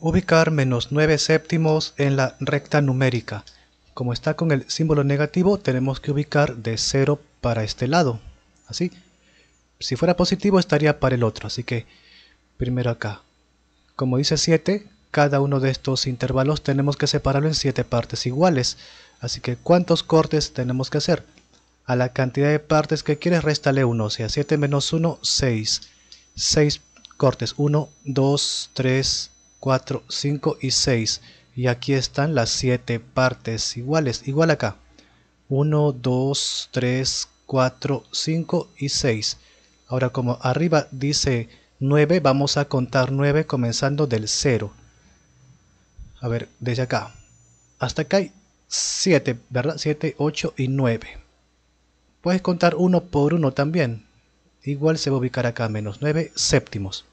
Ubicar menos 9 séptimos en la recta numérica. Como está con el símbolo negativo, tenemos que ubicar de 0 para este lado. Así. Si fuera positivo, estaría para el otro. Así que, primero acá. Como dice 7, cada uno de estos intervalos tenemos que separarlo en 7 partes iguales. Así que, ¿cuántos cortes tenemos que hacer? A la cantidad de partes que quieres, réstale 1. O sea, 7 menos 1, 6. 6 cortes. 1, 2, 3, 4, 5 y 6. Y aquí están las 7 partes iguales, igual acá. 1, 2, 3, 4, 5 y 6. Ahora como arriba dice 9, vamos a contar 9 comenzando del 0. A ver, desde acá. Hasta acá hay 7, ¿verdad? 7, 8 y 9. Puedes contar uno por uno también. Igual se va a ubicar acá, menos 9 séptimos.